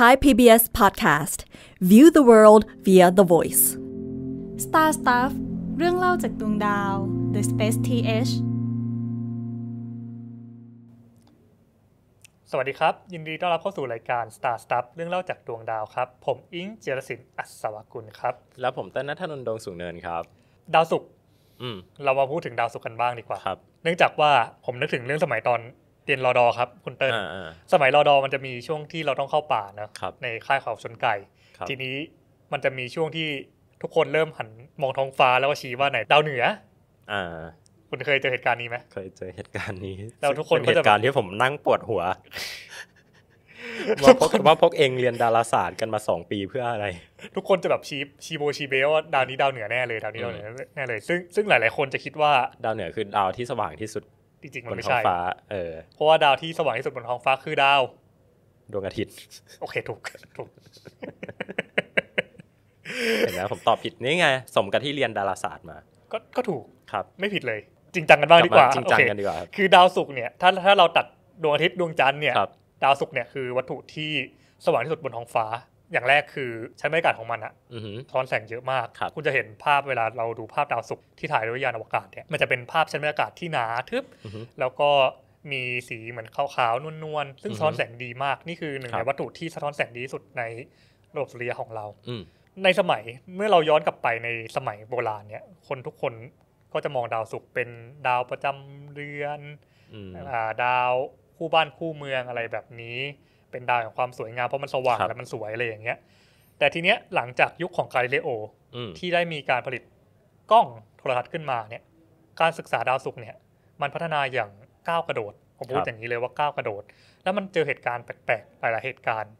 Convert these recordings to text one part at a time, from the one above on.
Thai PBS Podcast View the world via the voice Star Stuff เรื่องเล่าจากดวงดาว The Space TH สวัสดีครับ ยินดีต้อนรับเข้าสู่รายการ Star Stuff เรื่องเล่าจากดวงดาวครับ ผมอิงเจรศินอัศวกุลครับ แล้วผมเต้นนัทนนท์ดวงสุงเนินครับ ดาวศุกร์เรามาพูดถึงดาวศุกร์กันบ้างดีกว่า เนื่องจากว่าผมนึกถึงเรื่องสมัยตอนเรียนรอดอครับคุณเติ้ลสมัยรอดอมันจะมีช่วงที่เราต้องเข้าป่านะในค่ายเขาชนไก่ ทีนี้มันจะมีช่วงที่ทุกคนเริ่มหันมองท้องฟ้าแล้วก็ชี้ว่าไหน ดาวเหนือ อ่า คุณเคยเจอเหตุการณ์นี้ไหมเคยเจอเหตุการณ์นี้เราทุกคน็เหตุการณ์ที่ผมนั่งปวดหัวว่าพกว่าพกเองเรียนดาราศาสตร์กันมาสองปีเพื่ออะไร ทุกคนจะแบบชี้ชีโบชี้เบลว่าดาวนี้ดาวเหนือแน่เลยดาวนี้ดาวเหนือแน่เลย ซึ่งซึ่งหลายๆคนจะคิดว่าดาวเหนือคือดาวที่สว่างที่สุดจริงๆ มันไม่ใช่ เพราะว่าดาวที่สว่างที่สุดบนท้องฟ้าคือดาวดวงอาทิตย์โอเค ถูกถูกเห็นไหมผมตอบผิดนี่ไงสมกับที่เรียนดาราศาสตร์มา ก็ก็ถูกครับ ไม่ผิดเลย จริงจังกันบ้างดีกว่าจริงจังกันดีกว่าคือดาวศุกร์เนี่ยถ้าถ้าเราตัดดวงอาทิตย์ดวงจันทร์เนี่ย ดาวศุกร์เนี่ยคือวัตถุที่สว่างที่สุดบนท้องฟ้าอย่างแรกคือใช้บรรยากาศของมันอะท้อนแสงเยอะมาก คุณจะเห็นภาพเวลาเราดูภาพดาวศุกร์ที่ถ่ายด้วยยานอวกาศเนี่ย มันจะเป็นภาพชั้นบรรยากาศที่หนาทึบแล้วก็มีสีเหมือนขาว ๆนวลๆ ซึ่งซ้อนแสงดีมากนี่คือหนึ่งในวัตถุที่สะท้อนแสงดีสุดในระบบสุริยะของเราในสมัยเมื่อเราย้อนกลับไปในสมัยโบราณเนี่ย คนทุกคนก็จะมองดาวศุกร์เป็นดาวประจำเรือนอดาวคู่บ้านคู่เมืองอะไรแบบนี้เป็นดาวของความสวยงาม เพราะมันสว่างและมันสวยอะไรอย่างเงี้ยแต่ทีเนี้ยหลังจากยุคของกาลิเลโอที่ได้มีการผลิตกล้องโทรทัศน์ขึ้นมาเนี่ย การศึกษาดาวศุกร์เนี่ยมันพัฒนาอย่างก้าวกระโดด ผมพูดอย่างนี้เลยว่าก้าวกระโดด แล้วมันเจอเหตุการณ์แปลกๆหลายๆเหตุการณ์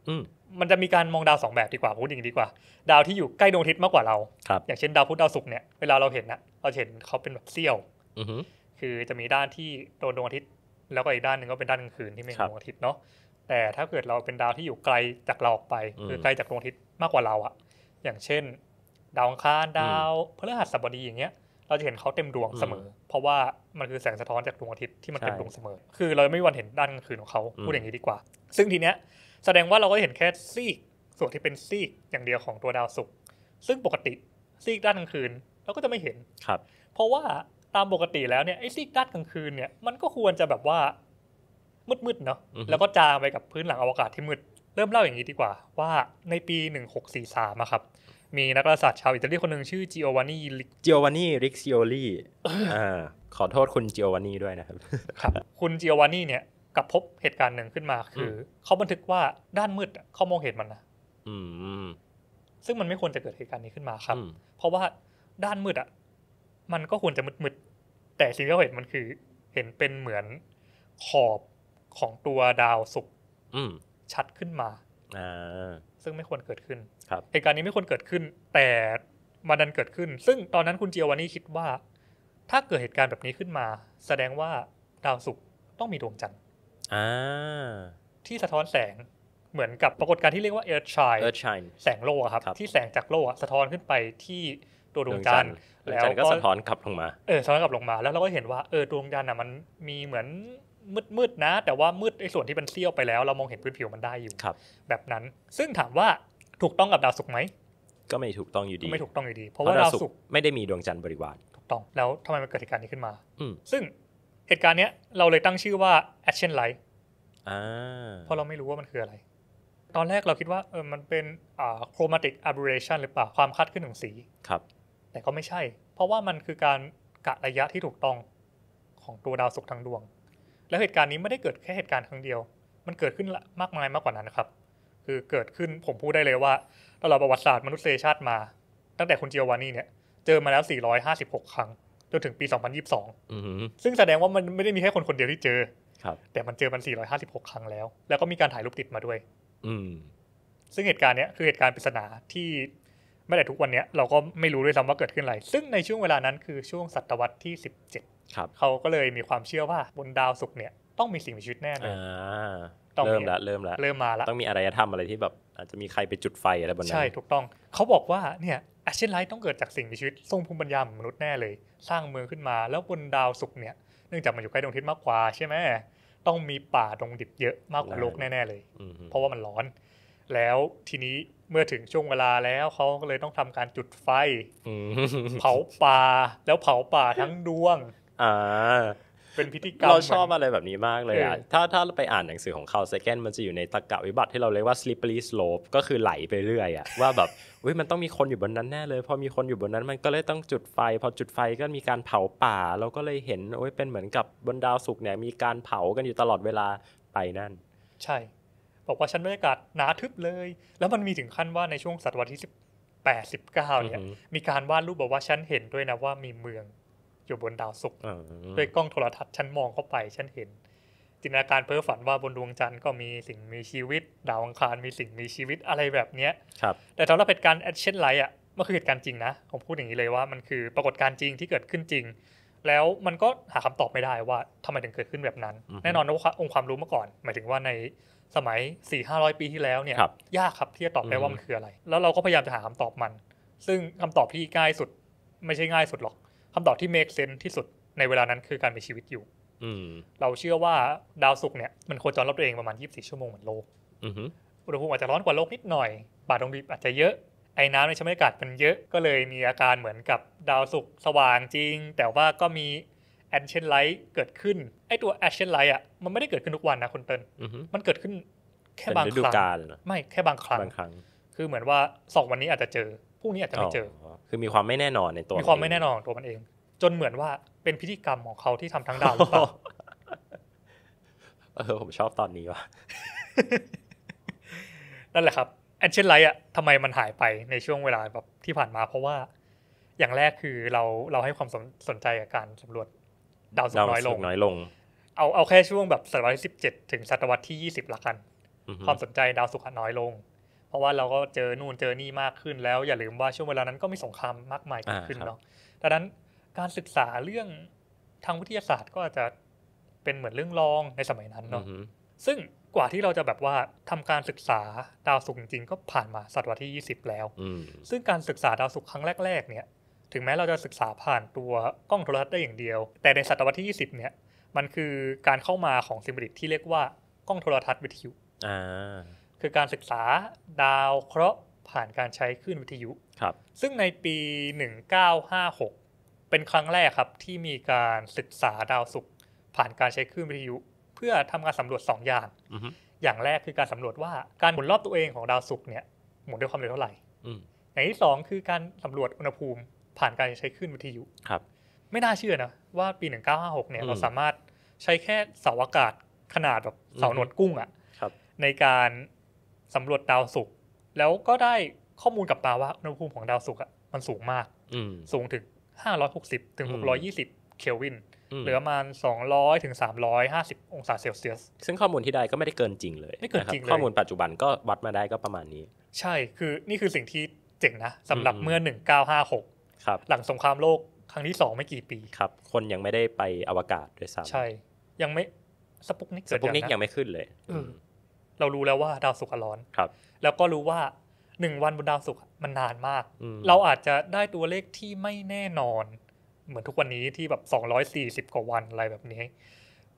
มันจะมีการมองดาวสองแบบดีกว่าพูดอย่างดีกว่า ดาวที่อยู่ใกล้ดวงอาทิตย์มากกว่าเรารอย่างเช่นดาวพุธดาวศุกร์เนี่ยเวลาเราเห็นนะเราเห็นเขาเป็นแบบเซี่ยวคือจะมีด้านที่โดนดวงอาทิตย์ แล้วก็อีกด้านหนึ่งก็เป็นด้านกลางคืนที่ไม่โดนดวงอาทิตย์เนาะแต่ถ้าเกิดเราเป็นดาวที่อยู่ไกลจากเราออกไป หรือไกลจากดวงอาทิตย์มากกว่าเราอะอย่างเช่นดาวอังคารดาวพฤหัสบดีอย่างเงี้ยเราจะเห็นเขาเต็มดวงเสมอ เพราะว่ามันคือแสงสะท้อนจากดวงอาทิตย์ที่มันเต็มดวงเสมอ คือเราไม่วันเห็นด้านกลางคืนของเขาพูดอย่างนี้ดีกว่า ซึ่งทีเนี้ยแสดงว่าเราก็เห็นแค่ซีกส่วนที่เป็นซีกอย่างเดียวของตัวดาวศุกร์ซึ่งปกติซีกด้านกลางคืนเราก็จะไม่เห็นครับ เพราะว่าตามปกติแล้วเนี่ยไอ้ซีกด้านกลางคืนเนี่ยมันก็ควรจะแบบว่ามืดๆ เนาะ แล้วก็จางไปกับพื้นหลังอวกาศที่มืด เริ่มเล่าอย่างนี้ดีกว่า ว่าในปี 1643อะครับ มีนักราสาทชาวอิตาลีคนหนึ่งชื่อจิโอวานนีจิโอวานนีริกซิโอลีขอโทษคุณจิโอวานนีด้วยนะครับ ครับ คุณจิโอวานนีเนี่ย กับพบเหตุการณ์หนึ่งขึ้นมาคือ เขาบันทึกว่าด้านมืดเขามองเห็นมันนะซึ่งมันไม่ควรจะเกิดเหตุการณ์นี้ขึ้นมาครับ เพราะว่าด้านมืดอ่ะ มันก็ควรจะมืดๆ แต่สิ่งที่เขาเห็นมันคือเห็นเป็นเหมือนขอบของตัวดาวศุกร์ชัดขึ้นมาซึ่งไม่ควรเกิดขึ้นเหตุการณ์นี้ไม่ควรเกิดขึ้น แต่มาดันเกิดขึ้น ซึ่งตอนนั้นคุณเจียววานี่คิดว่า ถ้าเกิดเหตุการณ์แบบนี้ขึ้นมา แสดงว่าดาวศุกร์ต้องมีดวงจันทร์ที่สะท้อนแสงเหมือนกับปรากฏการณ์ที่เรียกว่า Earth Shine, Earth Shine. แสงโลกครับ ที่แสงจากโลกสะท้อนขึ้นไปที่ตัวดวงจันทร์แล้วก็สะท้อนกลับลงมาเออสะท้อนกลับลงมา แล้วเราก็เห็นว่าเออดวงจันทร์อ่ะมันมีเหมือนมืดๆนะ แต่ว่ามืดไอ้ส่วนที่มันเซี่ยวไปแล้ว เรามองเห็นพื้นผิวมันได้อยู่ ครับ แบบนั้น ซึ่งถามว่าถูกต้องกับดาวศุกร์ไหม ก็ไม่ถูกต้องอยู่ดี ไม่ถูกต้องอยู่ดี เพราะว่าดาวศุกร์ไม่ได้มีดวงจันทร์บริวาร ถูกต้อง แล้วทำไมมันเกิดเหตุการณ์นี้ขึ้นมา ซึ่งเหตุการณ์เนี้ยเราเลยตั้งชื่อว่า action light เพราะเราไม่รู้ว่ามันคืออะไร ตอนแรกเราคิดว่าเออ มันเป็นอ่า chromatic aberration หรือเปล่า ความคาดขึ้นของสี ครับ แต่ก็ไม่ใช่ เพราะว่ามันคือการกะระยะที่ถูกต้องของตัวดาวศุกร์ทางดวงแล้วเหตุการณ์นี้ไม่ได้เกิดแค่เหตุการณ์ครั้งเดียว มันเกิดขึ้นมากมายมากกว่านั้นนะครับ คือเกิดขึ้นผมพูดได้เลยว่าตลอดประวัติศาสตร์มนุษยชาติมา ตั้งแต่คุณเจียววานี่เนี่ย เจอมาแล้ว 456 ครั้งจนถึงปี 2022 ซึ่งแสดงว่ามันไม่ได้มีแค่คนคนเดียวที่เจอแต่มันเจอมัน456 ครั้งแล้ว แล้วก็มีการถ่ายรูปติดมาด้วย อืซึ่งเหตุการณ์เนี้ยคือเหตุการณ์ปริศนาที่ไม่แต่ทุกวันเนี้ยเราก็ไม่รู้ด้วยซ้ำว่าเกิดขึ้นอะไรซึ่งในช่วงเวลานั้น คือช่วงศตวรรษที่17เขาก็เลยมีความเชื่อว่าบนดาวศุกร์เนี่ยต้องมีสิ่งมีชีวิตแน่เลยเริ่มละ เริ่มละเริ่มมาละ ต้องมีอารยธรรมอะไรที่แบบอาจจะมีใครไปจุดไฟอะไรบนนั้นใช่ถูกต้อง เขาบอกว่าเนี่ยอาเชนไลท์ต้องเกิดจากสิ่งมีชีวิต ทรงภูมิปัญญาของมนุษย์แน่เลย สร้างเมืองขึ้นมาแล้วบนดาวศุกร์เนี่ยเนื่องจากมันอยู่ใกล้ดวงอาทิตย์มากกว่า ใช่ไหมต้องมีป่าดงดิบเยอะมากกว่าโลกแน่ๆ เลยเพราะว่ามันร้อน แล้วทีนี้เมื่อถึงช่วงเวลาแล้วเขาก็เลยต้องทำการจุดไฟ เผาป่าแล้วเผาป่าทั้งดวงอ่า เป็นพิธีกรรมเราชอบอะไรแบบนี้มากเลยอ่ะถ้าถ้าไปอ่านหนังสือของเขาเซกันมันจะอยู่ในตะกะวิบัติที่เราเรียกว่า slippery slope ก็คือไหลไปเรื่อย อ่ะ ว่าแบบอุ้ยมันต้องมีคนอยู่บนนั้นแน่เลย พอมีคนอยู่บนนั้นมันก็เลยต้องจุดไฟพอจุดไฟก็มีการเผาป่าเราก็เลยเห็นโอ้ยเป็นเหมือนกับบนดาวศุกร์เนี่ยมีการเผากันอยู่ตลอดเวลาไปนั่น ใช่ บอกว่าชั้นบรรยากาศหนาทึบเลย แล้วมันมีถึงขั้นว่าในช่วงศตวรรษที่สิบแปดสิบเก้าเนี่ย มีการวาดรูปบอกว่าฉันเห็นด้วยนะว่ามีเมืองอยู่บนดาวศุกร์ด้วยกล้องโทรทัศน์ฉันมองเข้าไป ฉันเห็น จินตนาการเพ้อฝันว่าบนดวงจันทร์ก็มีสิ่งมีชีวิต ดาวอังคารมีสิ่งมีชีวิตอะไรแบบเนี้ยครับ แต่สำหรับเหตุการณ์แอดเชนไลท์อ่ะมันคือเหตุการณ์จริงนะ ผมพูดอย่างนี้เลยว่า มันคือปรากฏการณ์จริงที่เกิดขึ้นจริง แล้วมันก็หาคำตอบไม่ได้ว่าทำไมถึงเกิดขึ้นแบบนั้น แน่นอนว่าองค์ความรู้เมื่อก่อน หมายถึงว่าในสมัย4้อยปีที่แล้วเนี่ยยากครับที่จะตอบได้ว่ามันคืออะไร แล้วเราก็พยายามจะหาคำตอบมัน ซึ่งคำตอบที่ง่ายสุด ไม่ใช่ง่ายสุดหรอกคำตอบที่ make sense ที่สุดในเวลานั้นคือการมีชีวิตอยู่ เราเชื่อว่าดาวศุกร์เนี่ยมันโคจรรอบตัวเองประมาณ 24 ชั่วโมงเหมือนโลก อุณหภูมิอาจจะร้อนกว่าโลกนิดหน่อย บาดลงดิบอาจจะเยอะ ไอ้น้ำในชั้นบรรยากาศมันเยอะ ก็เลยมีอาการเหมือนกับดาวศุกร์สว่างจริง แต่ว่าก็มีแอนเชนไลท์เกิดขึ้น ไอ้ตัวแอนเชนไลท์อ่ะมันไม่ได้เกิดขึ้นทุกวันนะคุณเติ้ลมันเกิดขึ้นแค่บางครั้งไม่แค่บางครั้ง คือเหมือนว่าสองวันนี้อาจจะเจอพวกนี้อาจจะไม่เจอ คือมีความไม่แน่นอนในตัวมีความไม่แน่นอนตัวมันเอง จนเหมือนว่าเป็นพิธีกรรมของเขาที่ทำทั้งดาวหรือเปล่าเออผมชอบตอนนี้ว่ะนั่นแหละครับแอนเชนไลท์อะทำไมมันหายไปในช่วงเวลาแบบที่ผ่านมา เพราะว่า อย่างแรกคือเราเราให้ความสนใจกับการสำรวจดาวสุกน้อยลงน้อยลง เอาเอาแค่ช่วงแบบศตวรรษที่สิบเจ็ดถึงศตวรรษที่ยี่สิบละกัน ความสนใจดาวสุกน้อยลงเพราะว่าเราก็เจอนู่นเจอนี่มากขึ้นแล้วอย่าลืมว่าช่วงเวลานั้นก็มีสงครามมากมายเกิดขึ้นเนาะดังนั้นการศึกษาเรื่องทางวิทยาศาสตร์ก็อาจจะเป็นเหมือนเรื่องรองในสมัยนั้นเนาะซึ่งกว่าที่เราจะแบบว่าทำการศึกษาดาวศุกร์จริงๆก็ผ่านมาศตวรรษที่ 20 แล้ว ซึ่งการศึกษาดาวศุกร์ครั้งแรก ๆเนี่ย ถึงแม้เราจะศึกษาผ่านตัวกล้องโทรทัศน์ได้อย่างเดียว แต่ในศตวรรษที่ 20 เนี่ย มันคือการเข้ามาของสิ่งประดิษฐ์ที่เรียกว่ากล้องโทรทัศน์วิทยุคือการศึกษาดาวเคราะห์ผ่านการใช้คลื่นวิทยุ ครับ ซึ่งในปี 1956 เป็นครั้งแรกครับที่มีการศึกษาดาวศุกร์ผ่านการใช้คลื่นวิทยุ เพื่อทำการสำรวจ2อย่าง อย่างแรกคือการสำรวจว่าการหมุนรอบตัวเองของดาวศุกร์เนี่ยหมุนด้วยความเร็วเท่าไหร่อย่างที่2คือการสำรวจอุณหภูมิผ่านการใช้คลื่นวิทยุ ครับ ไม่น่าเชื่อนะว่าปี 1956เนี่ยเราสามารถใช้แค่เสาอากาศขนาดแบบเสาหนวดกุ้งอ่ะในการสำรวจดาวศุกร์แล้วก็ได้ข้อมูลกลับมาว่าอุณหภูมิของดาวศุกร์มันสูงมากสูงถึง 560 ถึง 620เคลวินเหลือประมาณ 200 ถึง 350 องศาเซลเซียสซึ่งข้อมูลที่ได้ก็ไม่ได้เกินจริงเลยไม่เกินจริงเลยข้อมูลปัจจุบันก็วัดมาได้ก็ประมาณนี้ ใช่คือนี่คือสิ่งที่เจ๋งนะสำหรับเมื่อ 1956 ครับ หลังสงครามโลก ครั้งที่2ไม่กี่ปีครับ คนยังไม่ได้ไปอวกาศด้วยซ้ำใช่ยังไม่สปุกนิกสปุกนิกยังไม่ขึ้นเลยเรารู้แล้วว่าดาวศุกร์ร้อน ครับ แล้วก็รู้ว่าหนึ่งวันบนดาวศุกร์มันนานมาก เราอาจจะได้ตัวเลขที่ไม่แน่นอน เหมือนทุกวันนี้ที่แบบ240กว่าวันอะไรแบบนี้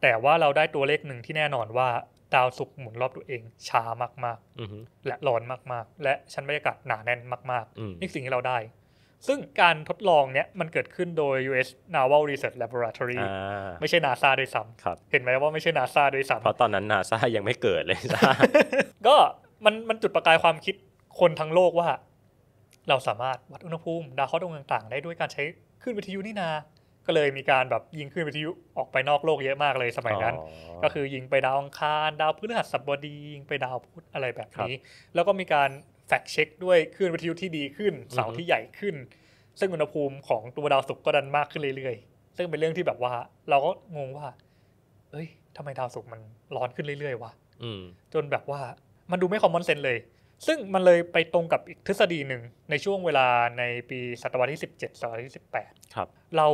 แต่ว่าเราได้ตัวเลขหนึ่งที่แน่นอนว่าดาวศุกร์หมุนรอบตัวเองช้ามากๆและร้อนมากๆ และชั้นบรรยากาศหนาแน่นมากๆนี่สิ่งที่เราได้ซึ่งการทดลองเนี้ยมันเกิดขึ้นโดย U.S. Naval Research Laboratory ไม่ใช่นาซาด้วยซ้ำเห็นไหมว่าไม่ใช่นาซาด้วยซ้ำเพราะตอนนั้นนาซายังไม่เกิดเลยซก็มันมันจุดประกายความคิดคนทั้งโลกว่า เราสามารถวัดอุณหภูมิ ดาวเคราะห์ดวงต่างๆได้ ด้วยการใช้ขึ้นวิทยุนี่นา ก็เลยมีการแบบยิงขึ้นวิทยุ ออกไปนอกโลกเยอะมากเลยสมัยนั้น ก็คือยิงไปดาวอังคารดาวพฤหัสบดียิงไปดาวพุธอะไรแบบนี้ แล้วก็มีการแฟกเช็คด้วยคลื่นวิทยุที่ดีขึ้นเสาที่ใหญ่ขึ้น ซึ่งอุณหภูมิของตัวดาวศุกร์ก็ดันมากขึ้นเรื่อยๆ ซึ่งเป็นเรื่องที่แบบว่า เราก็งงว่า เอ้ย ทำไมดาวศุกร์มันร้อนขึ้นเรื่อยๆวะจนแบบว่ามันดูไม่คอมมอนเซนเลย ซึ่งมันเลยไปตรงกับอีกทฤษฎีหนึ่งในช่วงเวลาในปีศตวรรษที่17ศตวรรษที่18ครับ เรา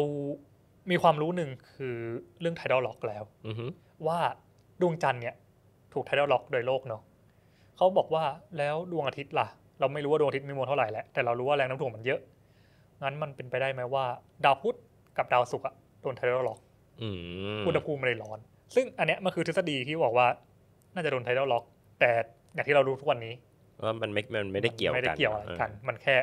มีความรู้หนึ่งคือเรื่องไทดอลล็อกแล้วว่า ดวงจันทร์เนี่ยถูกไทดอลล็อกโดยโลกเนาะเขาบอกว่าแล้วดวงอาทิตย์ล่ะ เราไม่รู้ว่าดวงอาทิตย์มีมวลเท่าไหร่แหละแต่เรารู้ว่าแรงน้ำถ่วงมันเยอะงั้นมันเป็นไปได้ไหมว่า ดาวพุธกับดาวศุกร์อะโดนไทเดอลล็อกอุณหภูมิมันเลยร้อน ซึ่งอันเนี้ยมันคือทฤษฎีที่บอกว่า น่าจะโดนไทเดอลล็อก แต่อย่างที่เรารู้ทุกวันนี้ว่ามันไม่มันไม่ได้เกี่ยวกันไม่ได้เกี่ยวกัน มันแค่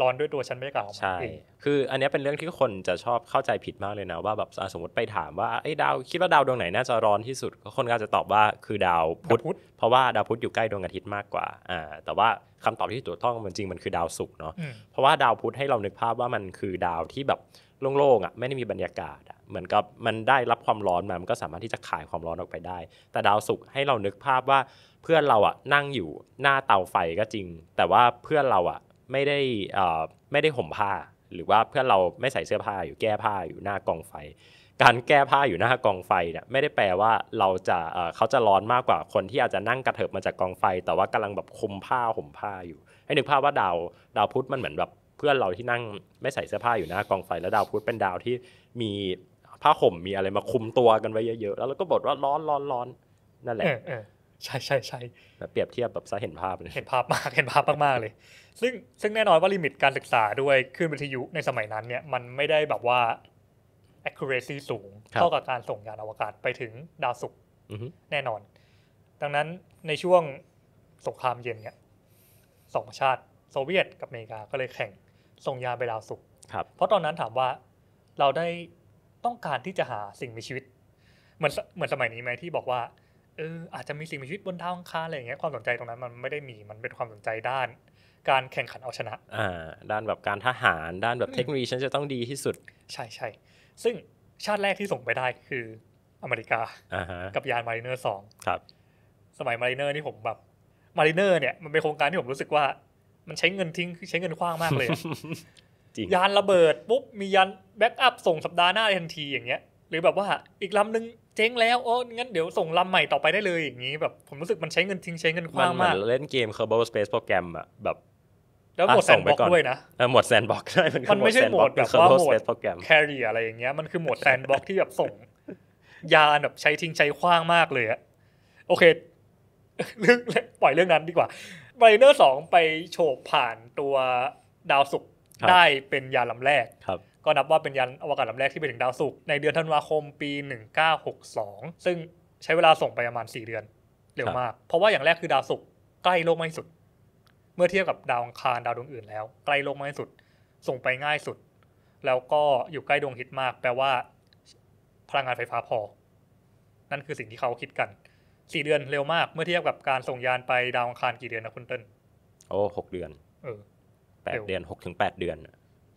ร้อนด้วยตัวชั้นบรรยากาศของมันใช่ คืออันนี้เป็นเรื่องที่คนจะชอบเข้าใจผิดมากเลยนะว่าแบบสมมติไปถามว่าไอ้ดาวคิดว่าดาวดวงไหนน่าจะร้อนที่สุด คนก็จะตอบว่าคือดาวพุธ เพราะว่าดาวพุธอยู่ใกล้ดวงอาทิตย์มากกว่า อ่า แต่ว่าคำตอบที่ถูกต้องมันจริงมันคือดาวศุกร์เนาะ เพราะว่าดาวพุธให้เรานึกภาพว่ามันคือดาวที่แบบโล่งๆอ่ะไม่ได้มีบรรยากาศอ่ะเหมือนกับมันได้รับความร้อนมา มันก็สามารถที่จะขายความร้อนออกไปได้ แต่ดาวศุกร์ให้เรานึกภาพว่าเพื่อนเราอ่ะนั่งอยู่หน้าเตาไฟก็จริง แต่ว่าเพื่อนเราอ่ะไม่ได้ไม่ได้ห่มผ้าหรือว่าเพื่อนเราไม่ใส่เสื้อผ้าอยู่แก้ผ้าอยู่หน้ากองไฟ การแก้ผ้าอยู่หน้ากองไฟเนี่ยไม่ได้แปลว่าเราจะเขาจะร้อนมากกว่าคนที่อาจจะนั่งกระเถิบมาจากกองไฟ แต่ว่ากำลังแบบคุมผ้าห่มผ้าอยู่ ให้นึกภาพว่าดาวดาวพุธมันเหมือนแบบเพื่อนเราที่นั่งไม่ใส่เสื้อผ้าอยู่หน้ากองไฟ แล้วดาวพุธเป็นดาวที่มีผ้าห่มมีอะไรมาคุมตัวกันไว้เยอะๆแล้วเราก็บอกว่าร้อนร้อนร้อนนั่นแหละใช่ใช่ใช่แบบเปรียบเทียบแบบซะเห็นภาพเลยเห็นภาพมากเห็นภาพมากๆเลยซึ่งซึ่งแน่นอนว่าลิมิตการศึกษาด้วยคลื่นวิทยุในสมัยนั้นเนี่ยมันไม่ได้แบบว่า accuracy สูง เท่ากับการส่งยานอวกาศไปถึงดาวศุกร์แน่นอน ดังนั้นในช่วงสงครามเย็นเนี่ยสองชาติโซเวียตกับอเมริกาก็เลยแข่งส่งยานไปดาวศุกร์เพราะตอนนั้นถามว่าเราได้ต้องการที่จะหาสิ่งมีชีวิตเหมือนเหมือนสมัยนี้ไหมที่บอกว่าเอออาจจะมีสิ่งมีชีวิตบนดาวอังคารอะไรอย่างเงี้ยความสนใจตรงนั้นมันไม่ได้มีมันเป็นความสนใจด้านการแข่งขันเอาชนะอ่าด้านแบบการทหารด้านแบบเทคโนโลยีฉันจะต้องดีที่สุด ใช่ใช่ ซึ่งชาติแรกที่ส่งไปได้คืออเมริกากับยานมาริเนอร์สองครับสมัยมาริเนอร์นี่ผมแบบมาริเนอร์เนี่ยมันเป็นโครงการที่ผมรู้สึกว่ามันใช้เงินทิ้งใช้เงินคว้างมากเลยยานระเบิดปุ๊บมียานแบ็กอัพส่งสัปดาห์หน้าทันทีอย่างเงี้ยหรือแบบว่าอีกลำหนึ่งเจ๊งแล้วโอ้งั้นเดี๋ยวส่งลำใหม่ต่อไปได้เลยอย่างนี้ แบบ ผมรู้สึกมันใช้เงินทิ้งใช้เงินคว้างมากเล่นเกม Kerbal Space Program อะแบบ แล้วหมดแซนบ็อกด้วยนะหมดแซนบ็อกใช่มันไม่ใช่หมดแบบว่าหมดแครีอะไรอย่างเงี้ยมันคือหมดแซนบ็อกที่แบบส่งยาแบบใช้ทิ้งใช้คว้างมากเลยอะโอเคเรื่องปล่อยเรื่องนั้นดีกว่าไบเนอร์สองไปโฉบผ่านตัวดาวศุกร์ได้เป็นยาลำแรกครับก็นับว่าเป็นยานอวกาศลำแรกที่ไปถึงดาวศุกร์ในเดือนธันวาคมปี 1962 ซึ่งใช้เวลาส่งไปประมาณ4เดือน เร็วมาก เพราะว่าอย่างแรกคือดาวศุกร์ใกล้โลกมากที่สุด เมื่อเทียบกับดาวอังคารดาวดวงอื่นแล้วใกล้โลกมากที่สุด ส่งไปง่ายสุด แล้วก็อยู่ใกล้ดวงอาทิตย์มาก แปลว่าพลังงานไฟฟ้าพอ นั่นคือสิ่งที่เขาคิดกันสี่เดือนเร็วมาก เมื่อเทียบกับการส่งยานไปดาวอังคารกี่เดือนนะคุณเติ้ลโอ้หกเดือน เออแปดเดือนหกถึงแปดเดือน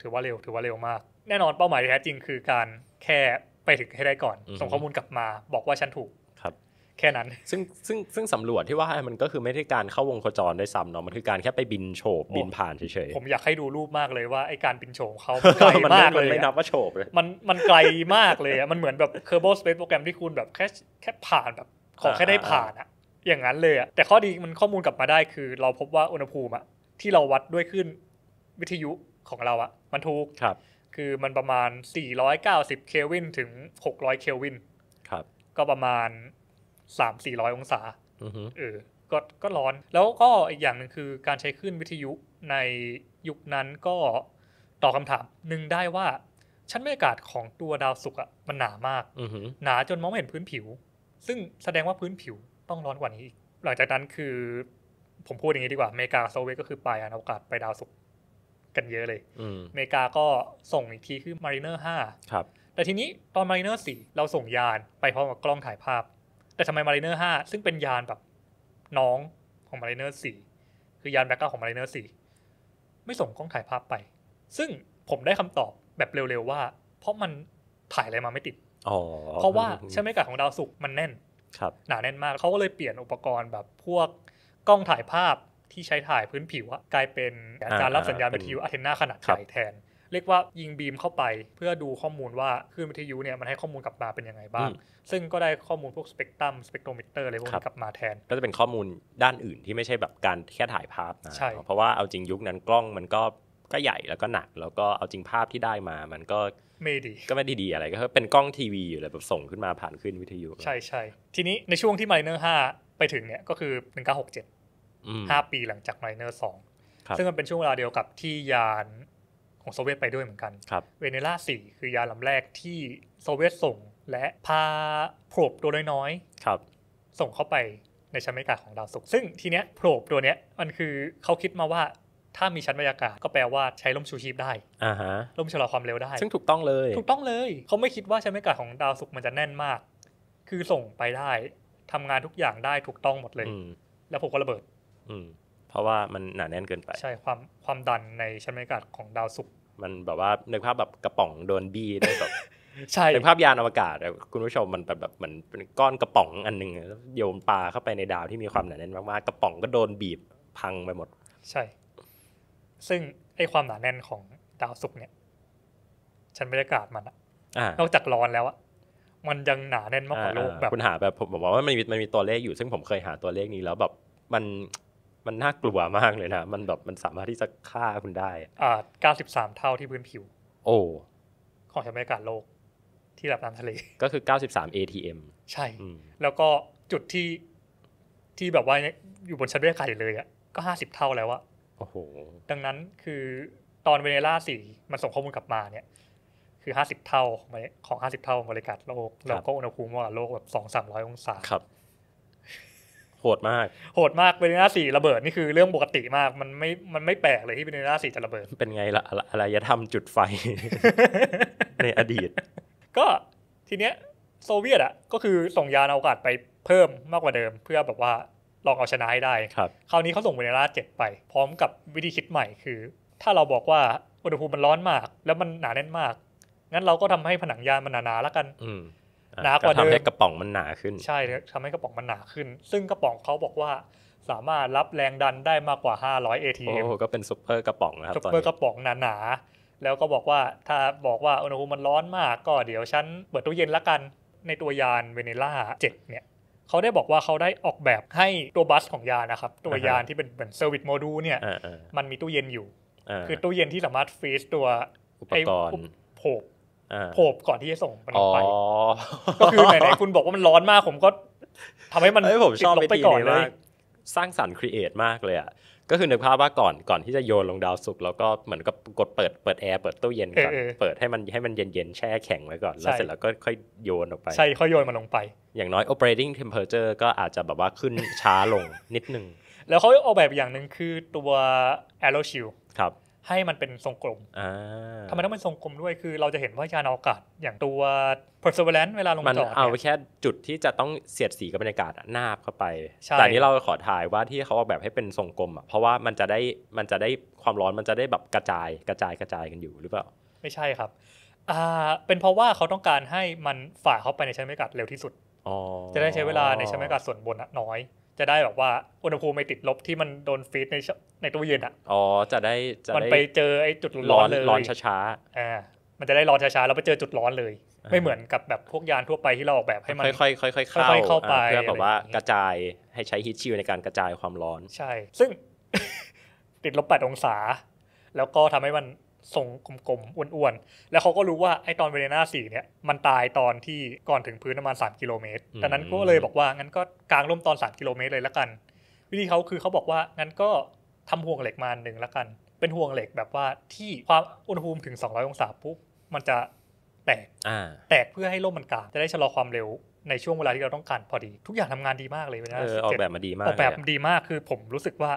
ถือว่าเร็ว ถือว่าเร็วมากแน่นอนเป้าหมายแท้จริง คือการแค่ไปถึงให้ได้ก่อน ส่งข้อมูลกลับมา บอกว่าฉันถูกครับ แค่นั้นซึ่งซึ่งซึ่งสำรวจที่ว่ามันก็คือไม่ใช่การเข้าวงโคจรได้ซ้ำเนาะมันคือการแค่ไปบินโฉบบินผ่านเฉยๆผมอยากให้ดูรูปมากเลยว่าไอการบินโฉบเขาไกลมากเลยไม่นับว่าโฉบเลยมันมันไกลมากเลยมันเหมือนแบบ k e r b a l Space โปรแกรมที่คุณแบบแค่แค่ผ่านแบบขอแค่ได้ผ่านอะอย่างนั้นเลยอะแต่ข้อดีมันข้อมูลกลับมาได้คือ เราพบว่าอุณหภูมิอะที่เราวัดด้วยขึ้นวิทยุของเราอะมันถูกครับคือมันประมาณ 490 เคลวินถึง 600 เคลวิน ครับ ก็ประมาณ 3-400 องศาเออ ก็ ก็ร้อน แล้วก็อีกอย่างหนึ่งคือการใช้คลื่นวิทยุในยุคนั้นก็ตอบคำถาม หนึ่งได้ว่าชั้นบรรยากาศของตัวดาวศุกร์อ่ะมันหนามาก หนาจนมองไม่เห็นพื้นผิว ซึ่งแสดงว่าพื้นผิวต้องร้อนกว่านี้อีก หลังจากนั้นคือผมพูดอย่างนี้ดีกว่า เมกาโซเวตก็คือไปอวกาศไปดาวศุกร์กันเยอะเลย อเมริกาก็ส่งอีกทีคือ Mariner 5 ครับ แต่ทีนี้ตอน Mariner 4เราส่งยานไปพร้อมกับกล้องถ่ายภาพ แต่ทำไม Mariner 5ซึ่งเป็นยานแบบน้องของ Mariner 4คือยานแบ็กอัพของ Mariner 4ไม่ส่งกล้องถ่ายภาพไป ซึ่งผมได้คำตอบแบบเร็วๆว่า เพราะมันถ่ายอะไรมาไม่ติดเพราะว่าใช่ไหมกาของดาวสุกมันแน่นหนาแน่นมากเขาก็เลยเปลี่ยนอุปกรณ์แบบพวกกล้องถ่ายภาพที่ใช้ถ่ายพื้นผิวกลายเป็นอาจารย์รับสัญญาณวิทยุอะเทนนาขนาดใหญ่แทน เรียกว่ายิงบีมเข้าไป เพื่อดูข้อมูลว่าคลื่นวิทยุเนี่ยมันให้ข้อมูลกลับมาเป็นยังไงบ้าง ซึ่งก็ได้ข้อมูลพวกสเปกตรัมสเปกโทรมิเตอร์อะไรพวกนี้กลับมาแทนก็จะเป็นข้อมูลด้านอื่นที่ไม่ใช่แบบการแค่ถ่ายภาพนะเพราะว่าเอาจริงยุคนั้นกล้องมันก็ก็ใหญ่แล้วก็หนัก แล้วก็เอาจริงภาพที่ได้มามันก็ไม่ดีก็ไม่ดีดีอะไรก็เป็นกล้องทีวีอยู่เลยแบบส่งขึ้นมาผ่านคลื่นวิทยุ ใช่ใช่ทีนี้ในช่วงที่ไมเนอร์าไปถึงเนี่ยก็คือ 1967ห้าปีหลังจากไมเนอร์สองซึ่งมันเป็นช่วงเวลาเดียวกับที่ยานของโซเวียตไปด้วยเหมือนกัน เวเนล่าสี่คือยานลำแรกที่โซเวียตส่งและพาโผรบตัวน้อยๆส่งเข้าไปในชั้นบรรยากาศของดาวศุกร์ซึ่งทีเนี้ยโผรบตัวเนี้ยมันคือเขาคิดมาว่า ถ้ามีชั้นบรรยากาศก็แปลว่าใช้ล่มชูชีพได้อ่าฮะล่มชะลอความเร็วได้ ซึ่งถูกต้องเลย ถูกต้องเลยเขาไม่คิดว่าชั้นบรรยากาศของดาวศุกร์มันจะแน่นมาก คือส่งไปได้ทำงานทุกอย่างได้ถูกต้องหมดเลย แล้วผมก็ระเบิดอืมเพราะว่ามันหนาแน่นเกินไปใช่ความความดันในชั้นบรรยากาศของดาวศุกร์มันแบบว่าในภาพแบบกระป๋องโดนบี้ได้แบบใช่ในภาพยานอวกาศคุณผู้ชมมันแบบแบบเหมือนเป็นก้อนกระป๋องอันหนึ่งโยนปลาเข้าไปในดาวที่มีความหนาแน่นมากๆกระป๋องก็โดนบีบพังไปหมด ใช่ ซึ่งไอความหนาแน่นของดาวศุกร์เนี่ยชั้นบรรยากาศมันอะนอกจากร้อนแล้วอะมันยังหนาแน่นมากกว่าโลกแบบคุณหาแบบผมบอกว่ามันมีมันมีตัวเลขอยู่ซึ่งผมเคยหาตัวเลขนี้แล้วแบบมันมันน่ากลัวมากเลยนะ มันแบบมันสามารถที่จะฆ่าคุณได้อ่า93 เท่าที่พื้นผิว โอ้ ของชั้นบรรยากาศโลก ที่ระดับน้ำทะเล ก็คือ 93 ATM ใช่ แล้วก็จุดที่ที่แบบว่าอยู่บนชั้นบรรยากาศเลยอ่ะก็ 50 เท่าแล้วอะโอ้โห ดังนั้นคือตอนเวเนล่าสี่มันส่งข้อมูลกลับมาเนี่ย คือ 50 เท่า ของ้าส50 เท่าของบรรยากาศโลกแล้วก็อุณหภูมิว่าโลกแบบ 2 300 องศาครับโหดมากโหดมากเบเนนาสี่ระเบิดนี่คือเรื่องปกติมากมันไม่มันไม่แปลกเลยที่เบเนนาสี่จะระเบิด เป็นไงล่ะอะไรยธรรมจุดไฟ ในอดีต ก็ทีเนี้ยโซเวียตอ่ะ ก็คือส่งยานอวกาศไปเพิ่มมากกว่าเดิมเพื่อแบบว่าลองเอาชนะให้ได้ครับ คราวนี้เขาส่งเวเนลาาเจ็ดไปพร้อมกับวิธีคิดใหม่ คือ ถ้าเราบอกว่าอุณหภูมิมันร้อนมาก แล้วมันหนาแน่นมากงั้นเราก็ทำให้ผนังยานมันหนาๆแล้วกัน อืหนากว่าเดิมทำให้กระป๋องมันหนาขึ้น ใช่ทำให้กระป๋องมันหนาขึ้น ซึ่งกระป๋องเขาบอกว่าสามารถรับแรงดันได้มากกว่า 500 ATM โอ้ก็เป็นซุปเปอร์กระป๋องนะครับซุปเปอร์กระป๋องหนาๆแล้วก็บอกว่าถ้าบอกว่า อุณหภูมิมันร้อนมากก็เดี๋ยวฉันเปิดตู้เย็นละกันในตัวยานเวเนล่าเจ็ดเนี่ยเขาได้บอกว่าเขาได้ออกแบบให้ตัวบัสของยานนะครับตัวยานที่เป็นเหมือนเซอร์วิสโมดูลเนี่ยมันมีตู้เย็นอยู่ คือตู้เย็นที่สามารถฟรีซตัวอุปกรณ์โผโผล่ก่อนที่จะส่งมันออกไปก็คือไหนๆคุณบอกว่ามันร้อนมากผมก็ ทำให้มันติดลบไปก่อนเลยสร้างสรรค์ครีเอทมากเลยอ่ะก็คือในภาพว่าก่อนก่อนที่จะโยนลงดาวสุกแล้วก็เหมือนกับกดเปิดเปิดแอร์ เปิดตู้เย็นก่อน เปิดให้มันให้มันเย็นเย็นแช่แข็งไว้ก่อน แล้วเสร็จแล้วก็ค่อยโยนออกไปใช่ค่อยโยนมันลงไป อย่างน้อย operating temperature ก็อาจจะแบบว่าขึ้นช้าลงนิดนึง แล้วเขาออกแบบอย่างหนึ่งคือตัว a r r o shield ครับให้มันเป็นทรงกลมทำไมต้องเป็นทรงกลมด้วย คือ เราจะเห็นว่ายานอวกาศ อย่างตัว Perseverance เวลาลงจอดมันเอาแค่จุดที่จะต้องเสียดสีกับบรรยากาศนาบเข้าไป แต่นี้เราขอถ่ายว่าที่เขาออกแบบให้เป็นทรงกลมอ่ะ เพราะว่ามันจะได้ มันจะได้ความร้อนมันจะได้แบบกระจายกระจายกระจายกันอยู่หรือเปล่า ไม่ใช่ครับ อ่า เป็นเพราะว่าเขาต้องการให้มันฝ่าเข้าไปในชั้นบรรยากาศเร็วที่สุดจะได้ใช้เวลาในชั้นบรรยากาศส่วนบนน้อยจะได้แบบว่าอุณหภูมิไม่ติดลบที่มันโดนฟีดในในตู้เย็นอ่ะ อ๋อจะได้จะมันไปเจอไอ้จุดร้อนเลยร้อนช้าช้าอ่ามันจะได้ร้อนช้าช้าแล้วไปเจอจุดร้อนเลย ไม่เหมือนกับแบบพวกยานทั่วไปที่เราออกแบบให้มัน ค่อยๆค่อยๆ เข้าไปเพื่อแบบว่ากระจายให้ใช้ฮีทชิลในการกระจายความร้อน ใช่ ซึ่งติดลบแปดองศา แล้วก็ทำให้มันทรงกลมๆอ้วนๆ แล้วเขาก็รู้ว่าไอ้ตอนเวเนนาสี่เนี่ย มันตายตอนที่ก่อนถึงพื้นประมาณ3กิโลเมตรดังนั้นก็เลยบอกว่างั้นก็กลางร่มตอน 3 กิโลเมตรเลยละกัน วิธีเขาคือเขาบอกว่างั้นก็ทำห่วงเหล็กมาหนึ่งละกัน เป็นห่วงเหล็กแบบว่าที่ความอุณหภูมิถึง 200องศาปุ๊บมันจะแตกแตกเพื่อให้ร่มมันกลางจะได้ชะลอความเร็วในช่วงเวลาที่เราต้องการพอดี ทุกอย่างทำงานดีมากเลยเวนาออกแบบมาดีมากออกแบบดีมากคือผมรู้สึกว่า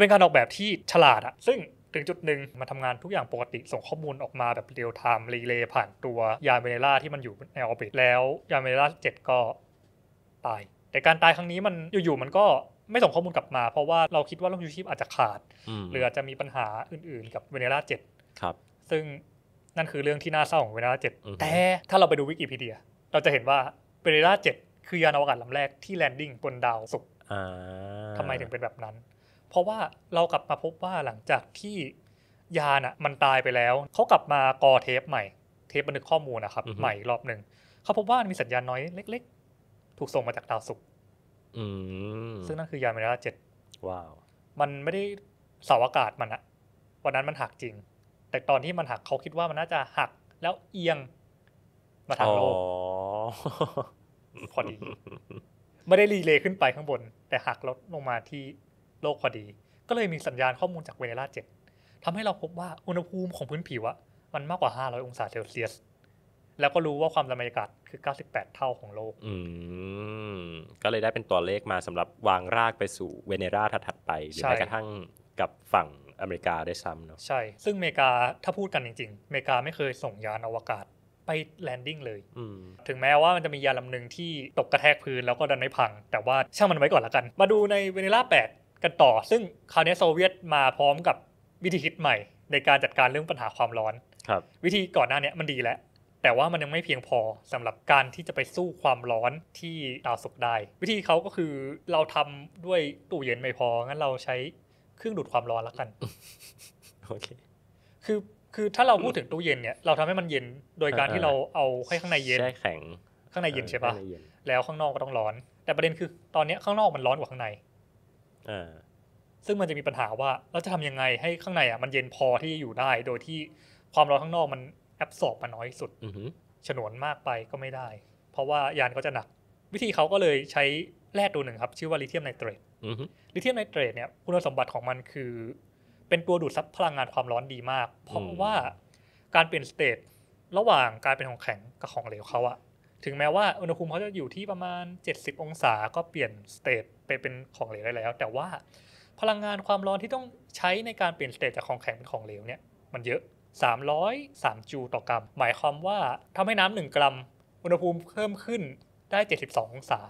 เป็นการออกแบบที่ฉลาดอะซึ่งถึงจุดหนึ่งมันทำงานทุกอย่างปกติส่งข้อมูลออกมาแบบเรียลไทม์รีเลย์ผ่านตัวยานเวเนล่าที่มันอยู่ในออร์บิทแล้วยานเวเนล่าเจ็ดก็ตาย แต่การตายครั้งนี้มันอยู่ๆมันก็ไม่ส่งข้อมูลกลับมา เพราะว่าเราคิดว่าร่มยูชีพอาจจะขาด หรืออาจจะมีปัญหาอื่นๆ กับเวเนล่าเจ็ดครับ ซึ่งนั่นคือเรื่องที่น่าเศร้าของเวเนล่าเจ็ดแต่ถ้าเราไปดูวิกิพีเดีย เราจะเห็นว่าเวเนล่าเจ็ดคือยานอวกาศลำแรกที่แลนดิ้งบนดาวศุกร์ทำไมถึงเป็นแบบนั้นเพราะว่าเรากลับมาพบว่าหลังจากที่ยาน่ะมันตายไปแล้ว เขากลับมากอเทปใหม่เทปบันทึกข้อมูลนะครับ ใหม่รอบหนึ่งเขาพบว่ามีสัญญาณน้อยเล็ก ๆ ถูกส่งมาจากดาวศุกร์ซึ่งนั่นคือยาเมราเจ็ดว้าว มันไม่ได้เสาอากาศมันอะวันนั้นมันหักจริง แต่ตอนที่มันหักเขาคิดว่ามันน่าจะหักแล้วเอียงมาทางโลกพอดีไม่ได้รีเลย์ขึ้นไปข้างบน แต่หักลดลงมาที่โลกพอดี ก็เลยมีสัญญาณข้อมูลจากเวเนล่าเจ็ดทำให้เราพบว่าอุณหภูมิของพื้นผิวอะมันมากกว่า 500 องศาเซลเซียส แล้วก็รู้ว่าความดันบรรยากาศคือ 98 เท่าของโลก อืมก็เลยได้เป็นตัวเลขมาสำหรับวางรากไปสู่เวเนราถัดๆไปหรือแม้กระทั่งกับฝั่งอเมริกาได้ซ้ำเนาะใช่ ซึ่งอเมริกาถ้าพูดกันจริงๆอเมริกาไม่เคยส่งยานอวกาศไปแลนดิ้งเลยถึงแม้ว่ามันจะมียานลำหนึ่งที่ตกกระแทกพื้นแล้วก็ดันไม่พัง แต่ว่าช่างมันไว้ก่อนละกัน มาดูในเวเนล่า8กันต่อซึ่งคราวนี้โซเวียตมาพร้อมกับวิธีคิดใหม่ ในการจัดการเรื่องปัญหาความร้อนครับ วิธีก่อนหน้านี้มันดีแล้วแต่ว่ามันยังไม่เพียงพอสำหรับการที่จะไปสู้ความร้อนที่ดาวศุกร์ได้วิธีเขาก็คือเราทำด้วยตู้เย็น ไม่พอ งั้นเราใช้เครื่องดูดความร้อนละกัน โอเค คือคือถ้าเราพูดถึงตู้เย็นเนี่ยเราทำให้มันเย็นโดยการที่เราเอาให้ข้างในเย็นช่แข็ง ข้างในเย็นใช่ปะแล้วข้างนอกก็ต้องร้อน แต่ประเด็นคือตอนนี้ข้างนอกมันร้อนกว่าข้างในซึ่งมันจะมีปัญหาว่าเราจะทำยังไงให้ข้างในอ่ะมันเย็นพอที่อยู่ได้ โดยที่ความร้อนข้างนอกมันแอบสอบมาน้อยสุดฉนวนมากไปก็ไม่ได้ เพราะว่ายานก็จะหนัก วิธีเขาก็เลยใช้แร่ตัวหนึ่งครับชื่อว่าลิเทียมไนเตรตลิเทียมไนเตรตเนี่ย คุณสมบัติของมันคือ เป็นตัวดูดซับพลังงานความร้อนดีมาก เพราะว่าการเปลี่ยนสเตตระหว่างการเป็นของแข็งกับของเหลวเขาอะถึงแม้ว่าอุณหภูมิเขาจะอยู่ที่ประมาณ 70 องศา ก็เปลี่ยนสเตตไปเป็นของเหลวได้แล้ว แต่ว่า พลังงานความร้อนที่ต้องใช้ในการเปลี่ยนสเตตจากของแข็งเป็นของเหลวเนี่ย มันเยอะ 303 จูต่อกรัมหมายความว่าทำให้น้ำ1กรัมอุณหภูมิเพิ่มขึ้นได้ 72 องศา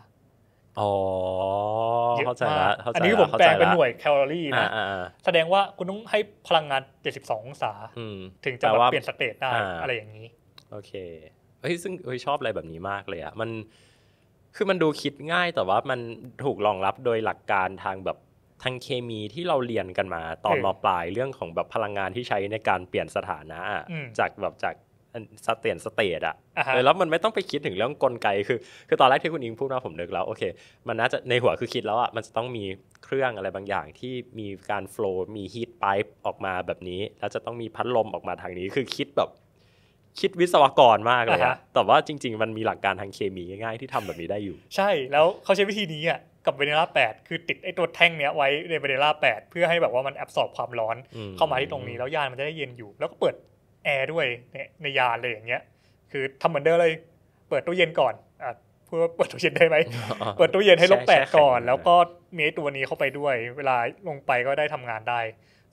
อ๋อ เข้าใจละอันนี้ผมแปลงเป็นหน่วยแคลอรี่นะแสดงว่าคุณต้องให้พลังงาน 72 องศาถึงจะเปลี่ยนสเตตได้อะไรอย่างนี้โอเคเฮ้ยซึ่งเฮ้ยชอบอะไรแบบนี้มากเลยอะมันคือมันดูคิดง่ายแต่ว่ามันถูกรองรับโดยหลักการทางแบบทางเคมีที่เราเรียนกันมา ตอนมปลายเรื่องของแบบพลังงานที่ใช้ในการเปลี่ยนสถานะจากแบบจากสเตนสเตตอะแล้วมันไม่ต้องไปคิดถึงเรื่องกลไกคือคือตอนแรกที่คุณอิงพูดมาผมนึกแล้วโอเค มันน่าจะในหัวคือคิดแล้วอะมันจะต้องมีเครื่องอะไรบางอย่างที่มีการโฟล์มีฮีทไพป์ออกมาแบบนี้แล้วจะต้องมีพัดลมออกมาทางนี้ คือคิดแบบคิดวิศวกรมากเลยครแต่ว่าจริง ๆ มันมีหลักการทางเคมีง่าย ๆ ที่ทำแบบนี้ได้อยู่ ใช่ แล้วเขาใช้วิธีนี้อ่ะกับเวเนล่าแปดคือติดไอ้ตัวแท่งเนี้ยไว้ในเวเนล่าแปดเพื่อให้แบบว่ามันแอบสอบความร้อนเข้ามาที่ตรงนี้ แล้วยานมันจะได้เย็นอยู่ แล้วก็เปิดแอร์ด้วยในยานเลยอย่างเงี้ยคือทำเหมือนเดิมเลยเปิดตู้เย็นก่อนอ่ะพื่อเปิดตู้เย็นได้ไหมเปิดตู้เย็นให้ลบแปดก่อนแล้วก็มีตัวนี้เข้าไปด้วย เวลาลงไปก็ได้ทำงานได้